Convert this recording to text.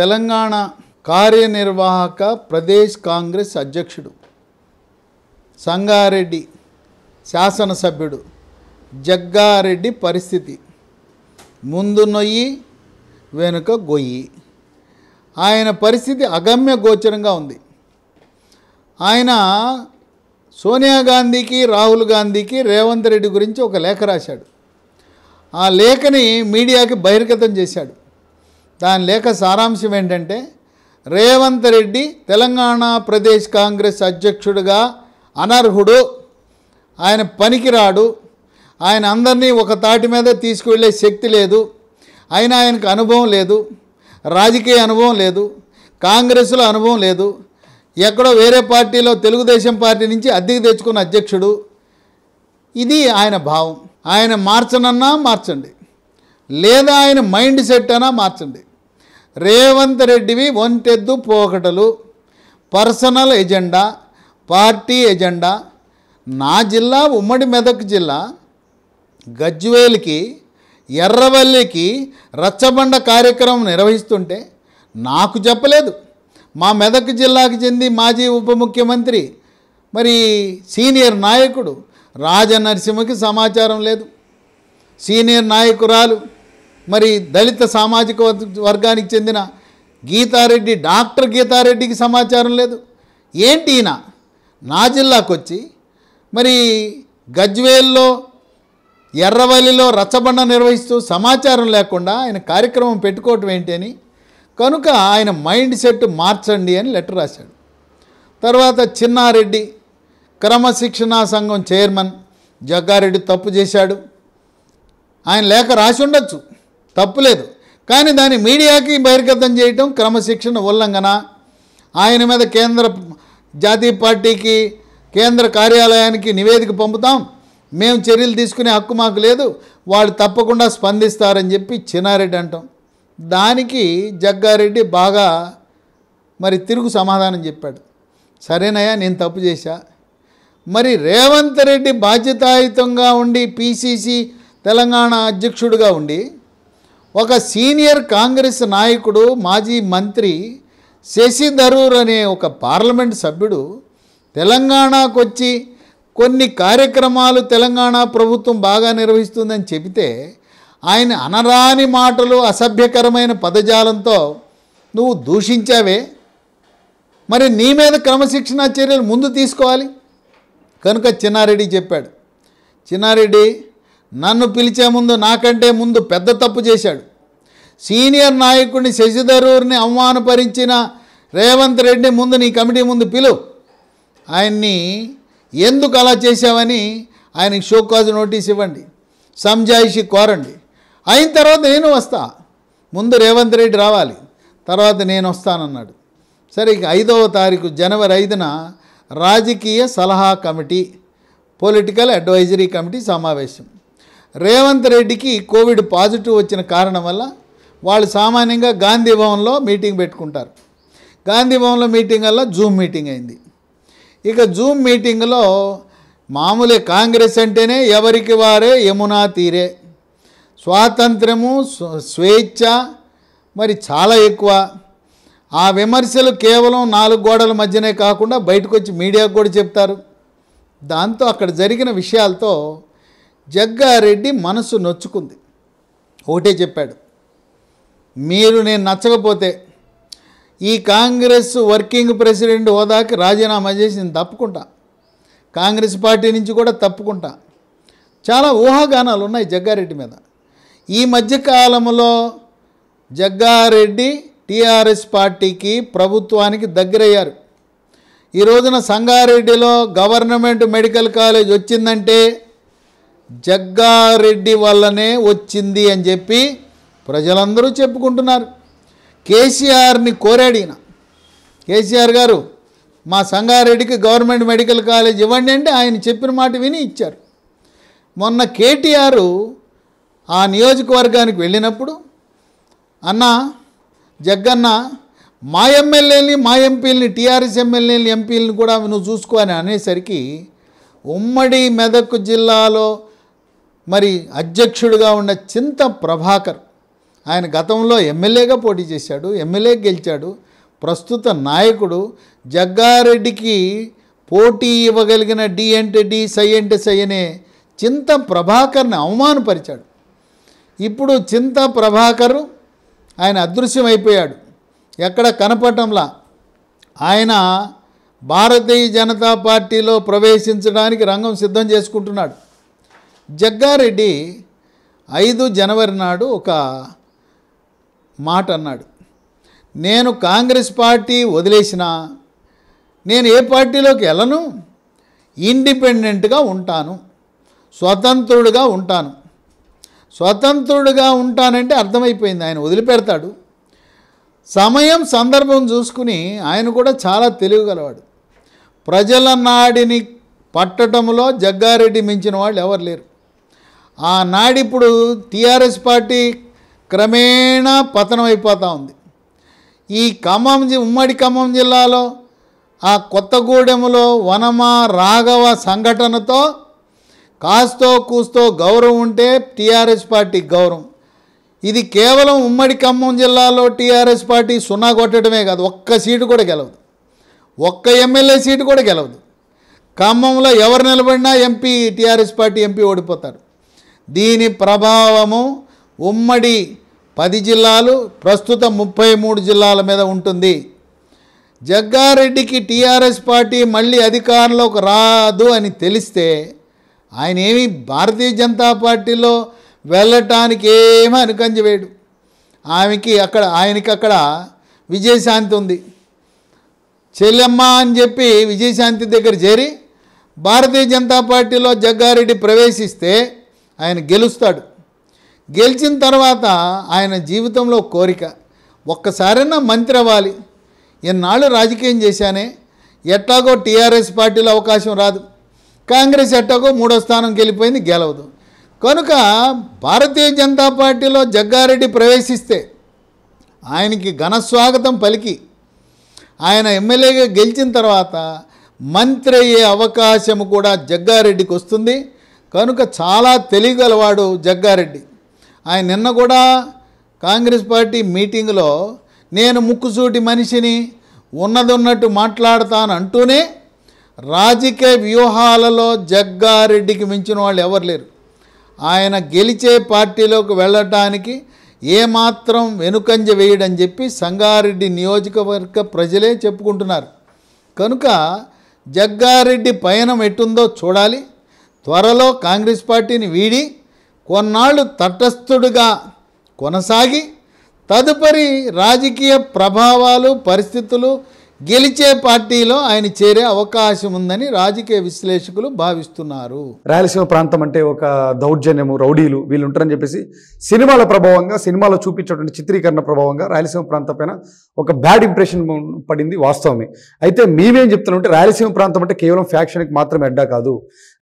తెలంగాణ కార్యనిర్వాహక ప్రదేశ్ కాంగ్రెస్ అధ్యక్షుడు సంగారెడ్డి శాసనసభ్యుడు జగ్గారెడ్డి పరిస్థితి ముందు నొయ్యి వెనుక గొయ్యి ఆయన పరిస్థితి అగమ్య గోచరంగా ఉంది ఆయన సోనియా గాంధీకి రాహుల్ గాంధీకి రేవంత్ రెడ్డి గురించి ఒక లేఖ రాశాడు ఆ లేఖని మీడియాకి బహిర్గతం చేశాడు దాని లేఖ సారాంశం ఏంటంటే రేవంత్ రెడ్డి తెలంగాణ ప్రదేశ్ కాంగ్రెస్ అధ్యక్షుడిగా అనర్హుడు ఆయన పనికిరాడు ఆయన అందరినీ ఒక తాటి మీద తీసుకువెళ్ళే శక్తి లేదు అయినా ఆయనకు అనుభవం లేదు రాజకీయ అనుభవం లేదు కాంగ్రెస్లో అనుభవం లేదు ఎక్కడో వేరే పార్టీలో తెలుగుదేశం పార్టీ నుంచి అద్దెకు తెచ్చుకున్న అధ్యక్షుడు ఇది ఆయన భావం ఆయన మార్చనన్నా మార్చండి లేదా ఆయన మైండ్ సెట్ అన్నా మార్చండి రేవంత్ రెడ్డివి వంతెద్దు పోకటలు పర్సనల్ ఎజెండా పార్టీ ఎజెండా నా జిల్లా ఉమ్మడి మెదక్ జిల్లా గజ్వేల్కి ఎర్రవల్లికి రచ్చబండ కార్యక్రమం నిర్వహిస్తుంటే నాకు చెప్పలేదు మా మెదక్ జిల్లాకు చెంది మాజీ ఉప ముఖ్యమంత్రి మరి సీనియర్ నాయకుడు రాజనరసింహకి సమాచారం లేదు సీనియర్ నాయకురాలు మరి దళిత సామాజిక వర్గానికి చెందిన గీతారెడ్డి డాక్టర్ గీతారెడ్డికి సమాచారం లేదు ఏంటి ఈయన నా జిల్లాకు వచ్చి మరి గజ్వేల్లో ఎర్రవల్లిలో రచ్చబండ నిర్వహిస్తూ సమాచారం లేకుండా ఆయన కార్యక్రమం పెట్టుకోవటం ఏంటి అని కనుక ఆయన మైండ్ సెట్ మార్చండి అని లెటర్ రాశాడు తర్వాత చిన్నారెడ్డి క్రమశిక్షణా సంఘం చైర్మన్ జగ్గారెడ్డి తప్పు చేశాడు ఆయన లేఖ రాసి ఉండొచ్చు తప్పులేదు కానీ దాన్ని మీడియాకి బహిర్గతం చేయటం క్రమశిక్షణ ఉల్లంఘన ఆయన మీద కేంద్ర జాతీయ పార్టీకి కేంద్ర కార్యాలయానికి నివేదిక పంపుతాం మేము చర్యలు తీసుకునే హక్కు మాకు లేదు వాళ్ళు తప్పకుండా స్పందిస్తారని చెప్పి చిన్నారెడ్డి అంటాం దానికి జగ్గారెడ్డి బాగా మరి తిరుగు సమాధానం చెప్పాడు సరేనయ్యా నేను తప్పు చేశా మరి రేవంత్ రెడ్డి బాధ్యతాయుతంగా ఉండి పీసీసీ తెలంగాణ అధ్యక్షుడిగా ఉండి ఒక సీనియర్ కాంగ్రెస్ నాయకుడు మాజీ మంత్రి శశి థరూర్ అనే ఒక పార్లమెంట్ సభ్యుడు తెలంగాణకు వచ్చి కొన్ని కార్యక్రమాలు తెలంగాణ ప్రభుత్వం బాగా నిర్వహిస్తుందని చెబితే ఆయన అనరాని మాటలు అసభ్యకరమైన పదజాలంతో నువ్వు దూషించావే మరి నీ మీద క్రమశిక్షణ చర్యలు ముందు తీసుకోవాలి కనుక చిన్నారెడ్డి చెప్పాడు చిన్నారెడ్డి నన్ను పిలిచే ముందు నాకంటే ముందు పెద్ద తప్పు చేశాడు సీనియర్ నాయకుడిని శశిధరూర్ని అవమానపరించిన రేవంత్ రెడ్డి ముందు నీ కమిటీ ముందు పిలువు ఆయన్ని ఎందుకు అలా చేశావని ఆయనకి షోకాజ్ నోటీస్ ఇవ్వండి సంజాయిషి కోరండి అయిన తర్వాత నేను వస్తా ముందు రేవంత్ రెడ్డి రావాలి తర్వాత నేను వస్తానన్నాడు సరే ఇక ఐదవ తారీఖు జనవరి ఐదున రాజకీయ సలహా కమిటీ పొలిటికల్ అడ్వైజరీ కమిటీ సమావేశం రేవంత్ రెడ్డికి కోవిడ్ పాజిటివ్ వచ్చిన కారణం వల్ల వాళ్ళు సామాన్యంగా గాంధీ భవన్లో మీటింగ్ పెట్టుకుంటారు గాంధీ భవన్లో మీటింగ్ వల్ల జూమ్ మీటింగ్ అయింది ఇక జూమ్ మీటింగ్లో మామూలే కాంగ్రెస్ అంటేనే ఎవరికి వారే యమునా తీరే స్వాతంత్రము స్వేచ్ఛ మరి చాలా ఎక్కువ ఆ విమర్శలు కేవలం నాలుగు గోడల మధ్యనే కాకుండా బయటకు వచ్చి మీడియాకు కూడా చెప్తారు దాంతో అక్కడ జరిగిన విషయాలతో జగ్గారెడ్డి మనసు నొచ్చుకుంది ఒకటే చెప్పాడు మీరు నేను నచ్చకపోతే ఈ కాంగ్రెస్ వర్కింగ్ ప్రెసిడెంట్ హోదాకి రాజీనామా చేసి నేను తప్పుకుంటా కాంగ్రెస్ పార్టీ నుంచి కూడా తప్పుకుంటా చాలా ఊహాగానాలు ఉన్నాయి జగ్గారెడ్డి మీద ఈ మధ్యకాలంలో జగ్గారెడ్డి టీఆర్ఎస్ పార్టీకి ప్రభుత్వానికి దగ్గరయ్యారు ఈ రోజున సంగారెడ్డిలో గవర్నమెంట్ మెడికల్ కాలేజ్ వచ్చిందంటే జగ్గారెడ్డి వల్లనే వచ్చింది అని చెప్పి ప్రజలందరూ చెప్పుకుంటున్నారు కేసీఆర్ని కోరాడు ఈయన కేసీఆర్ గారు మా సంగారెడ్డికి గవర్నమెంట్ మెడికల్ కాలేజ్ ఇవ్వండి అంటే ఆయన చెప్పిన మాట విని ఇచ్చారు మొన్న కేటీఆర్ ఆ నియోజకవర్గానికి వెళ్ళినప్పుడు అన్న జగ్గన్న మా ఎమ్మెల్యేని మా ఎంపీలని టీఆర్ఎస్ ఎమ్మెల్యేని ఎంపీలను కూడా నువ్వు చూసుకో అని అనేసరికి ఉమ్మడి మెదక్ జిల్లాలో మరి అధ్యక్షుడిగా ఉన్న చింత ప్రభాకర్ ఆయన గతంలో ఎమ్మెల్యేగా పోటీ చేశాడు ఎమ్మెల్యే గెలిచాడు ప్రస్తుత నాయకుడు జగ్గారెడ్డికి పోటీ ఇవ్వగలిగిన డి అంటే డి సై అంటే సై అనే చింత ప్రభాకర్ని అవమానపరిచాడు ఇప్పుడు చింత ప్రభాకర్ ఆయన అదృశ్యమైపోయాడు ఎక్కడ కనపడటంలా ఆయన భారతీయ జనతా పార్టీలో ప్రవేశించడానికి రంగం సిద్ధం చేసుకుంటున్నాడు జగ్గారెడ్డి ఐదు జనవరి నాడు ఒక మాట అన్నాడు నేను కాంగ్రెస్ పార్టీ వదిలేసిన నేను ఏ పార్టీలోకి వెళ్ళను ఇండిపెండెంట్గా ఉంటాను స్వతంత్రుడుగా ఉంటాను స్వతంత్రుడుగా ఉంటానంటే అర్థమైపోయింది ఆయన వదిలిపెడతాడు సమయం సందర్భం చూసుకుని ఆయన కూడా చాలా తెలివిగలవాడు ప్రజల నాడిని పట్టడంలో జగ్గారెడ్డి మించిన వాళ్ళు ఎవరు లేరు ఆనాడిప్పుడు టీఆర్ఎస్ పార్టీ క్రమేణా పతనం అయిపోతూ ఉంది ఈ ఖమ్మం ఉమ్మడి ఖమ్మం జిల్లాలో ఆ కొత్తగూడెంలో వనమ రాఘవ సంఘటనతో కాస్తో కూస్తో గౌరవం ఉంటే టీఆర్ఎస్ పార్టీ గౌరవం ఇది కేవలం ఉమ్మడి ఖమ్మం జిల్లాలో టీఆర్ఎస్ పార్టీ సున్నా కొట్టడమే కాదు ఒక్క సీటు కూడా గెలవదు ఒక్క ఎమ్మెల్యే సీటు కూడా గెలవదు ఖమ్మంలో ఎవరు నిలబడినా ఎంపీ టీఆర్ఎస్ పార్టీ ఎంపీ ఓడిపోతారు దీని ప్రభావము ఉమ్మడి పది జిల్లాలు ప్రస్తుతం ముప్పై మూడు జిల్లాల మీద ఉంటుంది జగ్గారెడ్డికి టీఆర్ఎస్ పార్టీ మళ్ళీ అధికారంలోకి రాదు అని తెలిస్తే ఆయన ఏమి భారతీయ జనతా పార్టీలో వెళ్ళటానికి ఏమీ అనుకంజవేడు ఆమెకి అక్కడ ఆయనకి అక్కడ విజయశాంతి ఉంది చెల్లెమ్మ అని చెప్పి విజయశాంతి దగ్గర చేరి భారతీయ జనతా పార్టీలో జగ్గారెడ్డి ప్రవేశిస్తే ఆయన గెలుస్తాడు గెలిచిన తర్వాత ఆయన జీవితంలో కోరిక ఒక్కసారైనా మంత్రి అవ్వాలి ఎన్నాళ్ళు రాజకీయం చేశానే ఎట్టాగో టీఆర్ఎస్ పార్టీలో అవకాశం రాదు కాంగ్రెస్ ఎట్టాగో మూడో స్థానం గెలిపోయింది గెలవదు కనుక భారతీయ జనతా పార్టీలో జగ్గారెడ్డి ప్రవేశిస్తే ఆయనకి ఘనస్వాగతం పలికి ఆయన ఎమ్మెల్యేగా గెలిచిన తర్వాత మంత్రి అయ్యే అవకాశం కూడా జగ్గారెడ్డికి వస్తుంది కనుక చాలా తెలియగలవాడు జగ్గారెడ్డి ఆయన నిన్న కూడా కాంగ్రెస్ పార్టీ మీటింగ్లో నేను ముక్కుసూటి మనిషిని ఉన్నదొన్నట్టు మాట్లాడతాను అంటూనే రాజకీయ వ్యూహాలలో జగ్గారెడ్డికి మించిన వాళ్ళు ఎవరు లేరు ఆయన గెలిచే పార్టీలోకి వెళ్ళటానికి ఏమాత్రం వెనుకంజ వేయడని చెప్పి సంగారెడ్డి నియోజకవర్గ ప్రజలే చెప్పుకుంటున్నారు కనుక జగ్గారెడ్డి పయనం ఎట్టుందో చూడాలి త్వరలో కాంగ్రెస్ పార్టీని వీడి కొన్నాళ్ళు తటస్థుడుగా కొనసాగి తదుపరి రాజకీయ ప్రభావాలు పరిస్థితులు గెలిచే పార్టీలో ఆయన చేరే అవకాశం ఉందని రాజకీయ విశ్లేషకులు భావిస్తున్నారు రాయలసీమ ప్రాంతం అంటే ఒక దౌర్జన్యము రౌడీలు వీళ్ళు ఉంటారని చెప్పేసి సినిమాల ప్రభావంగా సినిమాలో చూపించేటువంటి చిత్రీకరణ ప్రభావంగా రాయలసీమ ప్రాంతం పైన ఒక బ్యాడ్ ఇంప్రెషన్ పడింది వాస్తవమే అయితే మేమేం చెప్తున్నామంటే రాయలసీమ ప్రాంతం అంటే కేవలం ఫ్యాక్షన్కి మాత్రమే అడ్డా కాదు